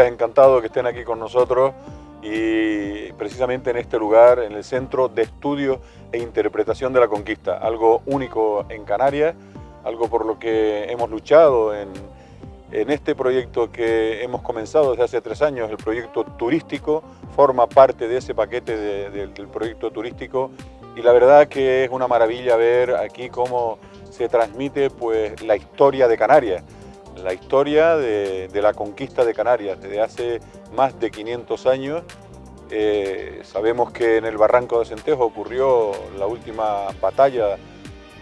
encantado que estén aquí con nosotros y precisamente en este lugar, en el Centro de Estudio e Interpretación de la Conquista, algo único en Canarias, algo por lo que hemos luchado en, en este proyecto que hemos comenzado desde hace tres años, el proyecto turístico, forma parte de ese paquete del proyecto turístico y la verdad que es una maravilla ver aquí cómo se transmite pues, la historia de Canarias la historia de, la conquista de Canarias. Desde hace más de 500 años eh, sabemos que en el Barranco de Centejo ocurrió la última batalla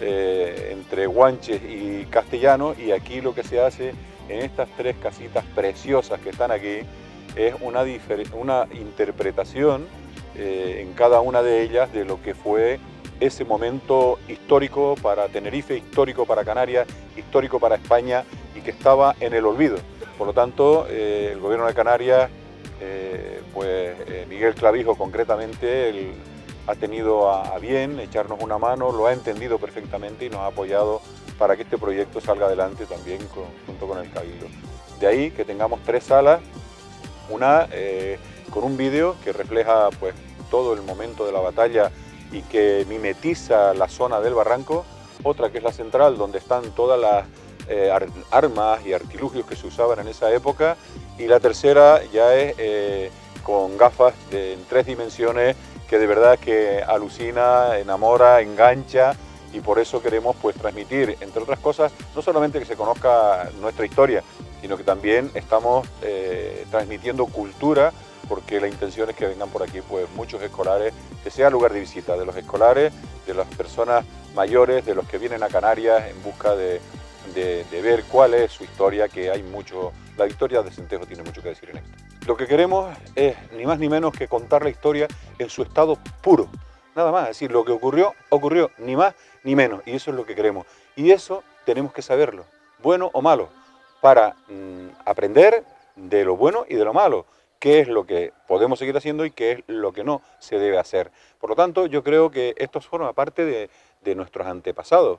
eh, entre guanches y castellanos y aquí lo que se hace en estas tres casitas preciosas que están aquí es una, una interpretación eh, en cada una de ellas de lo que fue ese momento histórico para Tenerife, histórico para Canarias, histórico para España y que estaba en el olvido. Por lo tanto, eh, el gobierno de Canarias, eh, pues eh, Miguel Clavijo concretamente, ha tenido a, bien echarnos una mano, lo ha entendido perfectamente y nos ha apoyado para que este proyecto salga adelante también junto con el Cabildo. De ahí que tengamos tres salas, una con un vídeo que refleja pues, todo el momento de la batalla y que mimetiza la zona del barranco, otra que es la central donde están todas las eh, armas y artilugios que se usaban en esa época. Y la tercera ya es eh, con gafas en tres dimensiones que de verdad que alucina, enamora, engancha y por eso queremos pues transmitir, entre otras cosas, no solamente que se conozca nuestra historia, sino que también estamos eh, transmitiendo cultura porque la intención es que vengan por aquí pues muchos escolares, que sea lugar de visita de los escolares, de las personas mayores, de los que vienen a Canarias en busca de de, ver cuál es su historia, que hay mucho, la historia de Centejo tiene mucho que decir en esto. Lo que queremos es ni más ni menos que contar la historia en su estado puro, nada más, es decir, lo que ocurrió, ocurrió, ni más ni menos, y eso es lo que queremos. Y eso tenemos que saberlo, bueno o malo, para mm, aprender de lo bueno y de lo malo, qué es lo que podemos seguir haciendo y qué es lo que no se debe hacer. Por lo tanto, yo creo que esto forma parte de nuestros antepasados,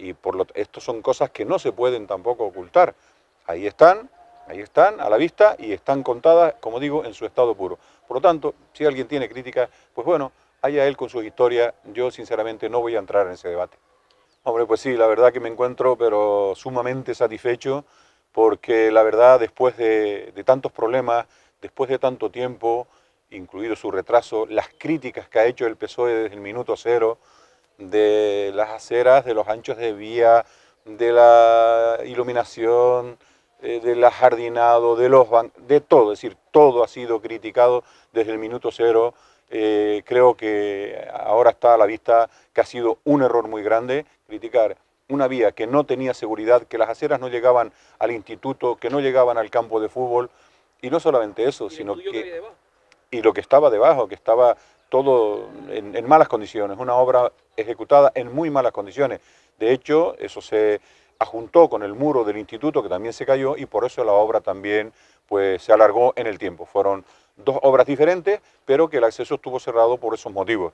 y por lo esto son cosas que no se pueden tampoco ocultar. Ahí están, ahí están, a la vista, y están contadas, como digo, en su estado puro. Por lo tanto, si alguien tiene críticas, pues bueno, haya él con su historia, yo sinceramente no voy a entrar en ese debate. Hombre, pues sí, la verdad que me encuentro, pero sumamente satisfecho, porque la verdad, después de, de tantos problemas, después de tanto tiempo, incluido su retraso, las críticas que ha hecho el PSOE desde el minuto cero, de las aceras, de los anchos de vía, de la iluminación, de eh, del jardinado, de los de todo, es decir, todo ha sido criticado desde el minuto cero. Eh, creo que ahora está a la vista que ha sido un error muy grande criticar una vía que no tenía seguridad, que las aceras no llegaban al instituto, que no llegaban al campo de fútbol, y no solamente eso, sino que y lo que estaba debajo, que estaba todo en, malas condiciones, una obra ejecutada en muy malas condiciones. De hecho, eso se ajuntó con el muro del instituto que también se cayó y por eso la obra también pues, se alargó en el tiempo. Fueron dos obras diferentes, pero que el acceso estuvo cerrado por esos motivos.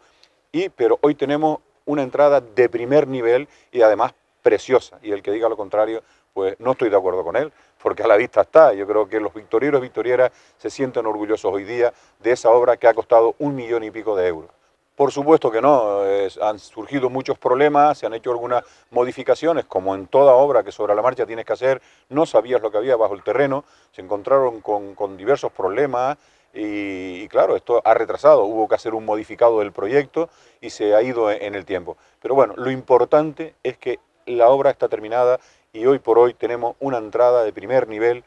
Y, pero hoy tenemos una entrada de primer nivel y además preciosa. Y el que diga lo contrario, pues no estoy de acuerdo con él porque a la vista está. Yo creo que los victorieros y victorieras se sienten orgullosos hoy día de esa obra que ha costado un millón y pico de euros. Por supuesto que no, han surgido muchos problemas, se han hecho algunas modificaciones, como en toda obra que sobre la marcha tienes que hacer, no sabías lo que había bajo el terreno, se encontraron con, diversos problemas y, claro, esto ha retrasado, hubo que hacer un modificado del proyecto y se ha ido en el tiempo. Pero bueno, lo importante es que la obra está terminada y hoy por hoy tenemos una entrada de primer nivel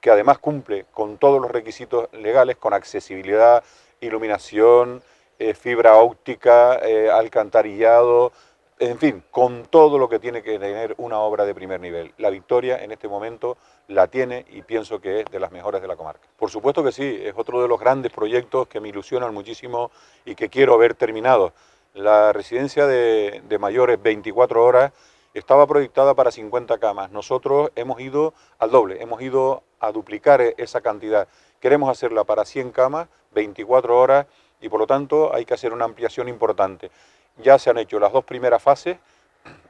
que además cumple con todos los requisitos legales, con accesibilidad, iluminación, eh, fibra óptica, eh, alcantarillado, en fin, con todo lo que tiene que tener una obra de primer nivel. La victoria en este momento la tiene y pienso que es de las mejores de la comarca. Por supuesto que sí, es otro de los grandes proyectos que me ilusionan muchísimo y que quiero ver terminado. La residencia de, de mayores 24 horas estaba proyectada para 50 camas. Nosotros hemos ido al doble, hemos ido a duplicar e-, esa cantidad. Queremos hacerla para 100 camas, 24 horas, y por lo tanto hay que hacer una ampliación importante. Ya se han hecho las dos primeras fases,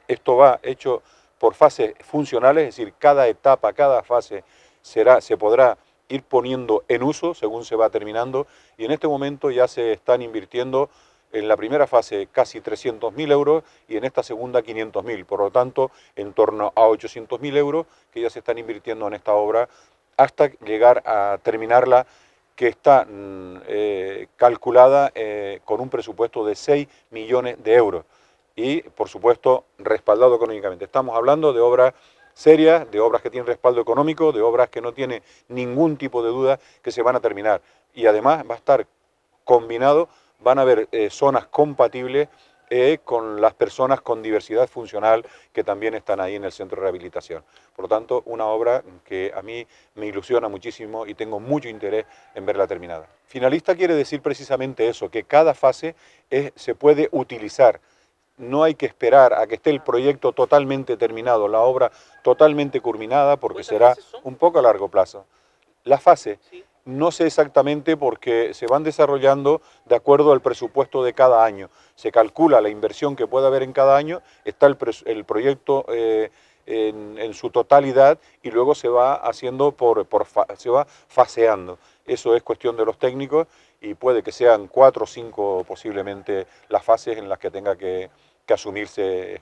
esto va hecho por fases funcionales, es decir, cada etapa, cada fase será, se podrá ir poniendo en uso según se va terminando y en este momento ya se están invirtiendo en la primera fase casi 300.000 euros y en esta segunda 500.000, por lo tanto en torno a 800.000 euros que ya se están invirtiendo en esta obra hasta llegar a terminarla que está mm, eh, calculada eh, con un presupuesto de 6 millones de euros y por supuesto respaldado económicamente. Estamos hablando de obras serias, de obras que tienen respaldo económico, de obras que no tiene ningún tipo de duda que se van a terminar y además va a estar combinado van a haber eh, zonas compatibles eh, con las personas con diversidad funcional que también están ahí en el centro de rehabilitación. Por lo tanto, una obra que a mí me ilusiona muchísimo y tengo mucho interés en verla terminada. Finalista quiere decir precisamente eso, que cada fase eh, se puede utilizar no hay que esperar a que esté el proyecto totalmente terminado, la obra totalmente culminada, porque será un poco a largo plazo. La fase, no sé exactamente porque se van desarrollando de acuerdo al presupuesto de cada año. Se calcula la inversión que puede haber en cada año, está el, proyecto eh, en, su totalidad y luego se va haciendo por, por se va faseando. Eso es cuestión de los técnicos y puede que sean cuatro o cinco posiblemente las fases en las que tenga que, asumirse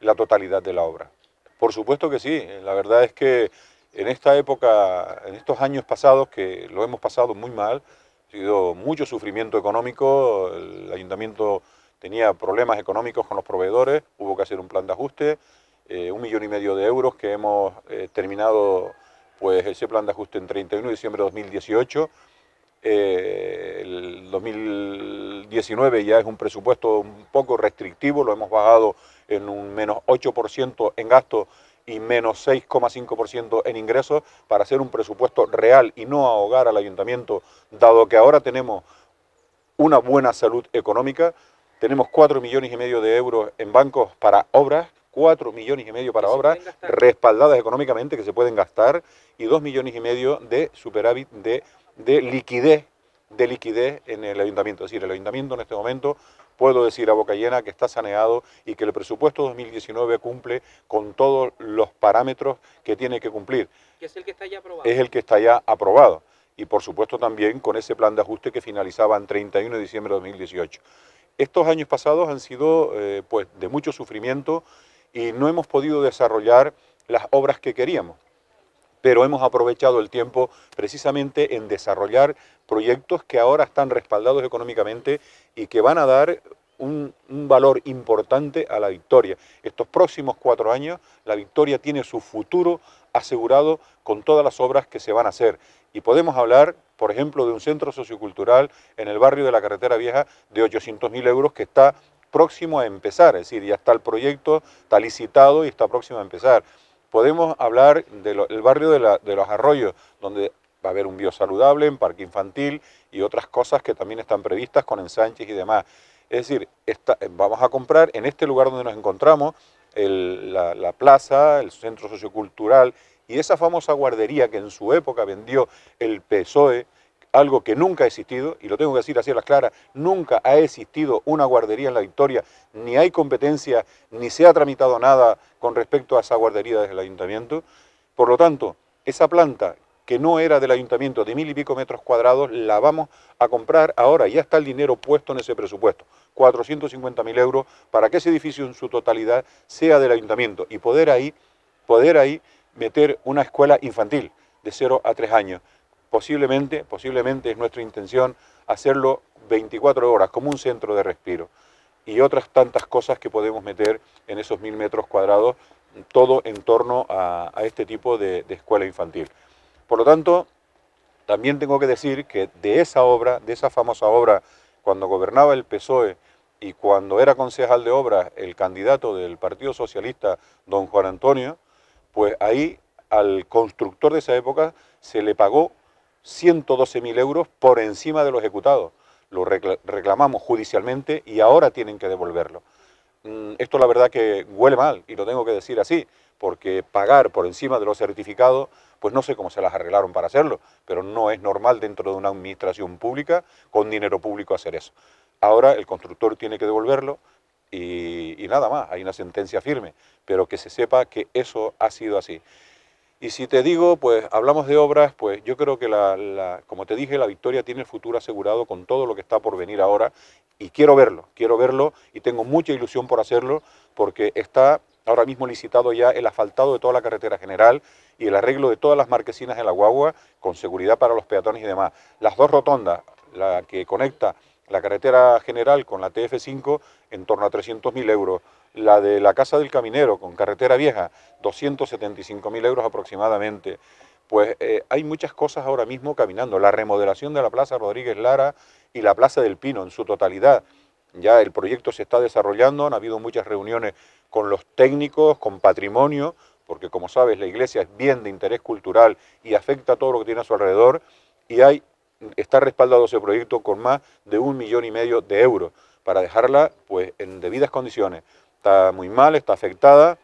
la totalidad de la obra. Por supuesto que sí, la verdad es que en esta época, en estos años pasados que lo hemos pasado muy mal, ha sido mucho sufrimiento económico, el ayuntamiento tenía problemas económicos con los proveedores, hubo que hacer un plan de ajuste, eh, un millón y medio de euros que hemos eh, terminado pues ese plan de ajuste en 31 de diciembre de 2018. Eh, el 2019 ya es un presupuesto un poco restrictivo, lo hemos bajado en un menos 8% en gasto y menos 6,5% en ingresos para hacer un presupuesto real y no ahogar al ayuntamiento, dado que ahora tenemos una buena salud económica, tenemos 4 millones y medio de euros en bancos para obras, 4 millones y medio para obras respaldadas económicamente que se pueden gastar y 2 millones y medio de superávit de, de liquidez de liquidez en el ayuntamiento. Es decir, el ayuntamiento en este momento puedo decir a boca llena que está saneado y que el presupuesto 2019 cumple con todos los parámetros que tiene que cumplir. es el que está ya aprobado? Es el que está ya aprobado y por supuesto también con ese plan de ajuste que finalizaba en 31 de diciembre de 2018. Estos años pasados han sido eh, pues, de mucho sufrimiento y no hemos podido desarrollar las obras que queríamos pero hemos aprovechado el tiempo precisamente en desarrollar proyectos que ahora están respaldados económicamente y que van a dar un, valor importante a la victoria. Estos próximos cuatro años, la victoria tiene su futuro asegurado con todas las obras que se van a hacer. Y podemos hablar, por ejemplo, de un centro sociocultural en el barrio de la Carretera Vieja de 800.000 euros que está próximo a empezar, es decir, ya está el proyecto, está licitado y está próximo a empezar podemos hablar del barrio de, de los arroyos, donde va a haber un biosaludable, un parque infantil y otras cosas que también están previstas con ensanches y demás. Es decir, eh, vamos a comprar en este lugar donde nos encontramos, la, la, plaza, el centro sociocultural y esa famosa guardería que en su época vendió el PSOE, algo que nunca ha existido, y lo tengo que decir así a las claras, nunca ha existido una guardería en la Victoria, ni hay competencia, ni se ha tramitado nada con respecto a esa guardería desde el ayuntamiento. Por lo tanto, esa planta que no era del ayuntamiento de mil y pico metros cuadrados, la vamos a comprar ahora, ya está el dinero puesto en ese presupuesto, 450.000 euros, para que ese edificio en su totalidad sea del ayuntamiento y poder ahí, poder ahí meter una escuela infantil de 0 a 3 años. Posiblemente, posiblemente es nuestra intención hacerlo 24 horas, como un centro de respiro. Y otras tantas cosas que podemos meter en esos mil metros cuadrados, todo en torno a, este tipo de, de escuela infantil. Por lo tanto, también tengo que decir que de esa obra, de esa famosa obra, cuando gobernaba el PSOE y cuando era concejal de obras el candidato del Partido Socialista, don Juan Antonio, pues ahí al constructor de esa época se le pagó 112.000 euros por encima de lo ejecutado. Lo reclamamos judicialmente y ahora tienen que devolverlo. Mm, esto la verdad que huele mal y lo tengo que decir así, porque pagar por encima de los certificados, pues no sé cómo se las arreglaron para hacerlo, pero no es normal dentro de una administración pública con dinero público hacer eso. Ahora el constructor tiene que devolverlo, y, y, nada más, hay una sentencia firme, pero que se sepa que eso ha sido así. Y si te digo, pues hablamos de obras, pues yo creo que, la, como te dije, la victoria tiene el futuro asegurado con todo lo que está por venir ahora y quiero verlo, quiero verlo y tengo mucha ilusión por hacerlo porque está ahora mismo licitado ya el asfaltado de toda la carretera general y el arreglo de todas las marquesinas de la guagua con seguridad para los peatones y demás. Las dos rotondas, la que conecta la carretera general con la TF5 en torno a 300.000 euros. La de la Casa del Caminero con carretera vieja, 275.000 euros aproximadamente. Pues eh, hay muchas cosas ahora mismo caminando. La remodelación de la Plaza Rodríguez Lara y la Plaza del Pino en su totalidad. Ya el proyecto se está desarrollando, han habido muchas reuniones con los técnicos, con patrimonio, porque como sabes la iglesia es bien de interés cultural y afecta a todo lo que tiene a su alrededor y hay, está respaldado ese proyecto con más de un millón y medio de euros para dejarla pues, en debidas condiciones. Está muy mal, está afectada,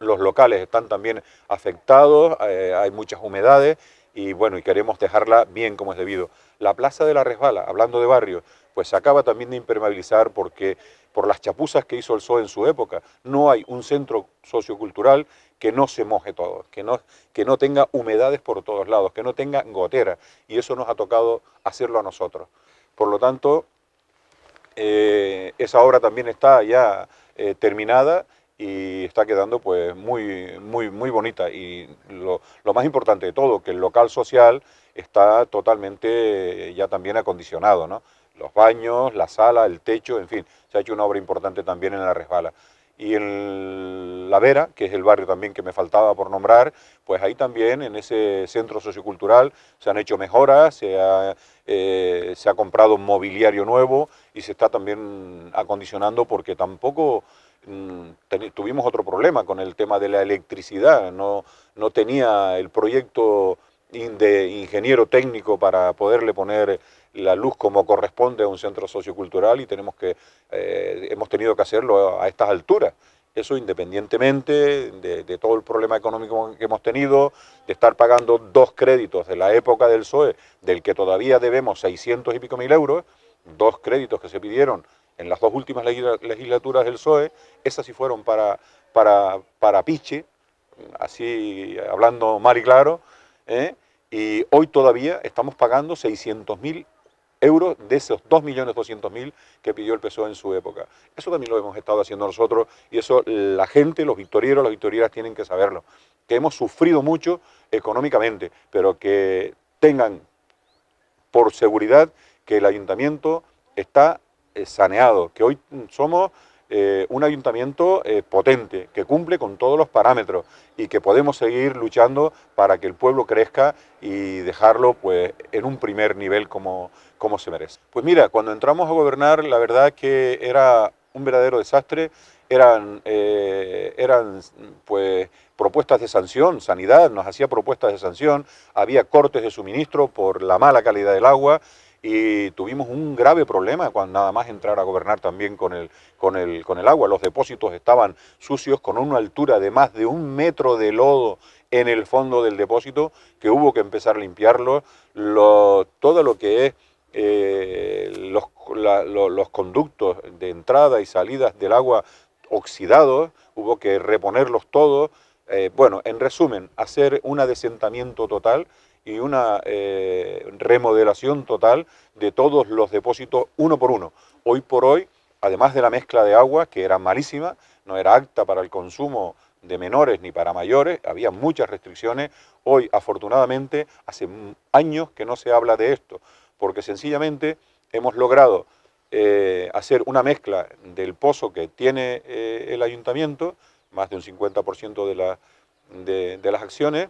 los locales están también afectados, eh, hay muchas humedades y bueno, y queremos dejarla bien como es debido. La Plaza de la Resbala, hablando de barrio... pues se acaba también de impermeabilizar porque por las chapuzas que hizo el PSOE en su época, no hay un centro sociocultural que no se moje todo, que no, que no tenga humedades por todos lados, que no tenga gotera, y eso nos ha tocado hacerlo a nosotros. Por lo tanto, eh, esa obra también está ya eh, terminada y está quedando pues muy, muy, muy bonita. Y lo, más importante de todo, que el local social está totalmente eh, ya también acondicionado, ¿no? Los baños, la sala, el techo, en fin, se ha hecho una obra importante también en la resbala. Y en La Vera, que es el barrio también que me faltaba por nombrar, pues ahí también en ese centro sociocultural se han hecho mejoras, se ha eh, se ha comprado un mobiliario nuevo y se está también acondicionando porque tampoco mm, tuvimos otro problema con el tema de la electricidad, no, no tenía el proyecto de ingeniero técnico para poderle poner la luz como corresponde a un centro sociocultural y tenemos que, eh, hemos tenido que hacerlo a estas alturas eso independientemente de, todo el problema económico que hemos tenido, de estar pagando dos créditos de la época del PSOE, del que todavía debemos 600 y pico mil euros, dos créditos que se pidieron en las dos últimas legislaturas del PSOE, esas sí fueron para, para, para Piche, así hablando mal y claro, ¿eh? y hoy todavía estamos pagando 600 mil euros de esos 2.200.000 que pidió el PSOE en su época. Eso también lo hemos estado haciendo nosotros y eso la gente, los victorieros, las victorieras tienen que saberlo. Que hemos sufrido mucho económicamente, pero que tengan por seguridad que el ayuntamiento está eh, saneado, que hoy somos eh, un ayuntamiento eh, potente, que cumple con todos los parámetros y que podemos seguir luchando para que el pueblo crezca y dejarlo pues, en un primer nivel como, como se merece. Pues mira, cuando entramos a gobernar, la verdad que era un verdadero desastre, eran, eh, eran pues, propuestas de sanción, sanidad nos hacía propuestas de sanción, había cortes de suministro por la mala calidad del agua, y tuvimos un grave problema cuando nada más entrar a gobernar también con el, con el, con el agua. Los depósitos estaban sucios con una altura de más de un metro de lodo en el fondo del depósito que hubo que empezar a limpiarlo. todo lo que es eh, los, los conductos de entrada y salidas del agua oxidados, hubo que reponerlos todos. Eh, bueno, en resumen, hacer un adesentamiento total y una eh, remodelación total de todos los depósitos uno por uno. Hoy por hoy, además de la mezcla de agua, que era malísima, no era apta para el consumo de menores ni para mayores, había muchas restricciones. Hoy, afortunadamente, hace años que no se habla de esto, porque sencillamente hemos logrado eh, hacer una mezcla del pozo que tiene eh, el ayuntamiento, más de un 50% de, la, de, de las acciones,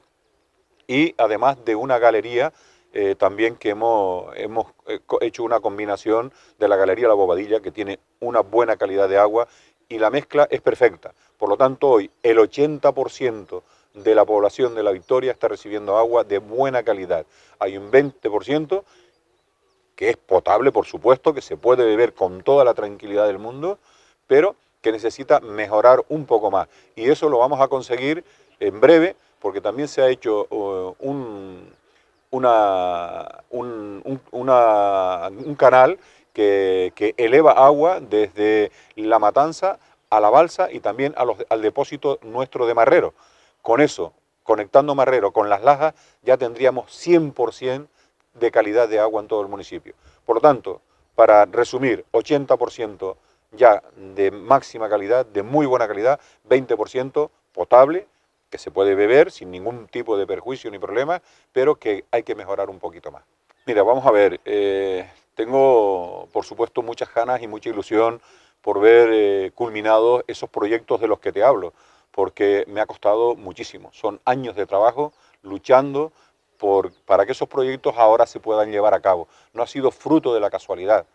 y además de una galería eh, también que hemos, hemos eh, hecho una combinación de la Galería La Bobadilla, que tiene una buena calidad de agua y la mezcla es perfecta. Por lo tanto, hoy el 80% de la población de La Victoria está recibiendo agua de buena calidad. Hay un 20% que es potable, por supuesto, que se puede beber con toda la tranquilidad del mundo, pero que necesita mejorar un poco más. Y eso lo vamos a conseguir en breve porque también se ha hecho un, un, canal que, eleva agua desde La Matanza a la balsa y también a los, al depósito nuestro de Marrero. Con eso, conectando Marrero con las lajas, ya tendríamos 100% de calidad de agua en todo el municipio. Por lo tanto, para resumir, 80% ya de máxima calidad, de muy buena calidad, 20% potable que se puede beber sin ningún tipo de perjuicio ni problema, pero que hay que mejorar un poquito más. Mira, vamos a ver, eh, tengo por supuesto muchas ganas y mucha ilusión por ver eh, culminados esos proyectos de los que te hablo, porque me ha costado muchísimo, son años de trabajo luchando por, para que esos proyectos ahora se puedan llevar a cabo. No ha sido fruto de la casualidad,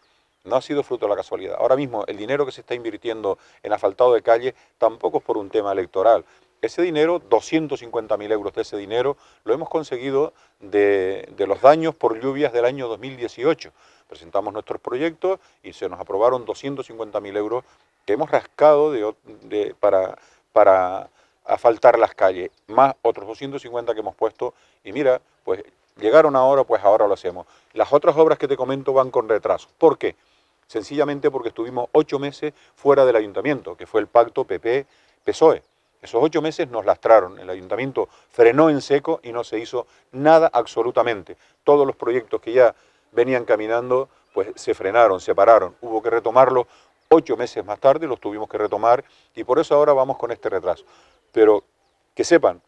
no ha sido fruto de la casualidad. Ahora mismo el dinero que se está invirtiendo en asfaltado de calle tampoco es por un tema electoral, ese dinero, 250.000 euros de ese dinero, lo hemos conseguido de, los daños por lluvias del año 2018. Presentamos nuestros proyectos y se nos aprobaron 250.000 euros que hemos rascado para, para asfaltar las calles, más otros 250 que hemos puesto y mira, pues llegaron ahora, pues ahora lo hacemos. Las otras obras que te comento van con retraso. ¿Por qué? Sencillamente porque estuvimos ocho meses fuera del ayuntamiento, que fue el pacto PP-PSOE. Esos ocho meses nos lastraron, el ayuntamiento frenó en seco y no se hizo nada absolutamente. Todos los proyectos que ya venían caminando, pues se frenaron, se pararon, hubo que retomarlos ocho meses más tarde, los tuvimos que retomar y por eso ahora vamos con este retraso. Pero que sepan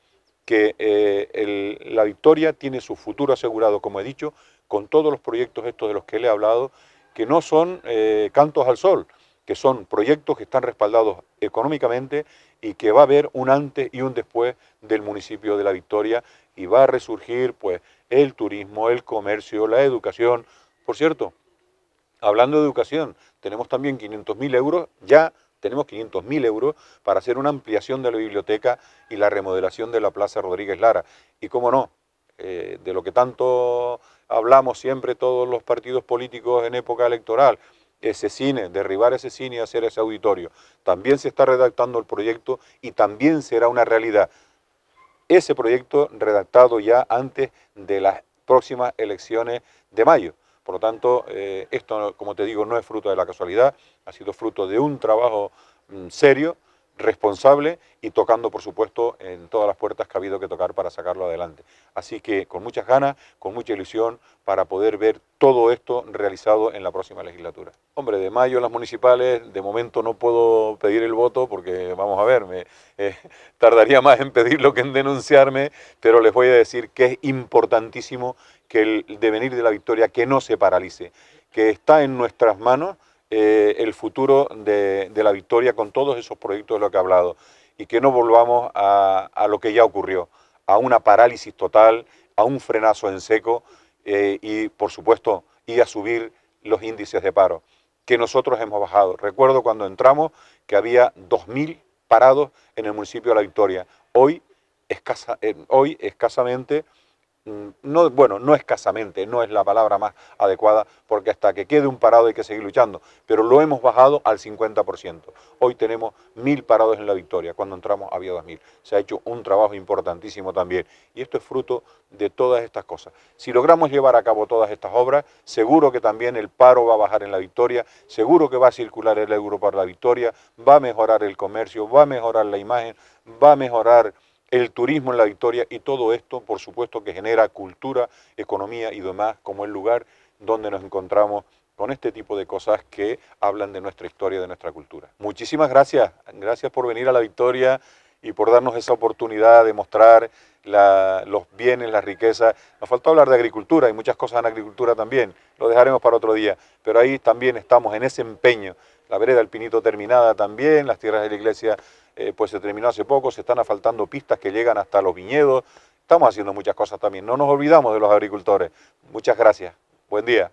que eh, la victoria tiene su futuro asegurado, como he dicho, con todos los proyectos estos de los que le he hablado, que no son eh, cantos al sol, que son proyectos que están respaldados económicamente y que va a haber un antes y un después del municipio de La Victoria y va a resurgir pues el turismo, el comercio, la educación. Por cierto, hablando de educación, tenemos también 500.000 euros, ya tenemos 500.000 euros para hacer una ampliación de la biblioteca y la remodelación de la Plaza Rodríguez Lara. Y cómo no, eh, de lo que tanto hablamos siempre todos los partidos políticos en época electoral, ese cine, derribar ese cine y hacer ese auditorio. También se está redactando el proyecto y también será una realidad. Ese proyecto redactado ya antes de las próximas elecciones de mayo. Por lo tanto, eh, esto, como te digo, no es fruto de la casualidad, ha sido fruto de un trabajo mm, serio responsable y tocando, por supuesto, en todas las puertas que ha habido que tocar para sacarlo adelante. Así que con muchas ganas, con mucha ilusión, para poder ver todo esto realizado en la próxima legislatura. Hombre, de mayo en las municipales, de momento no puedo pedir el voto porque, vamos a ver, eh, tardaría más en pedirlo que en denunciarme, pero les voy a decir que es importantísimo que el devenir de la victoria, que no se paralice, que está en nuestras manos eh, el futuro de, la victoria con todos esos proyectos de los que he hablado y que no volvamos a, lo que ya ocurrió, a una parálisis total, a un frenazo en seco eh, y, por supuesto, y a subir los índices de paro, que nosotros hemos bajado. Recuerdo cuando entramos que había 2.000 parados en el municipio de La Victoria. Hoy, escasa, eh, hoy escasamente no, bueno, no escasamente, no es la palabra más adecuada, porque hasta que quede un parado hay que seguir luchando, pero lo hemos bajado al 50%. Hoy tenemos mil parados en la victoria, cuando entramos había 2.000. Se ha hecho un trabajo importantísimo también, y esto es fruto de todas estas cosas. Si logramos llevar a cabo todas estas obras, seguro que también el paro va a bajar en la victoria, seguro que va a circular el euro para la victoria, va a mejorar el comercio, va a mejorar la imagen, va a mejorar el turismo en la Victoria y todo esto, por supuesto, que genera cultura, economía y demás como el lugar donde nos encontramos con este tipo de cosas que hablan de nuestra historia, de nuestra cultura. Muchísimas gracias, gracias por venir a la Victoria y por darnos esa oportunidad de mostrar los bienes, las riquezas. Nos faltó hablar de agricultura y muchas cosas en agricultura también, lo dejaremos para otro día, pero ahí también estamos en ese empeño. La vereda del Pinito terminada también, las tierras de la iglesia eh, pues se terminó hace poco, se están asfaltando pistas que llegan hasta los viñedos, estamos haciendo muchas cosas también, no nos olvidamos de los agricultores. Muchas gracias, buen día.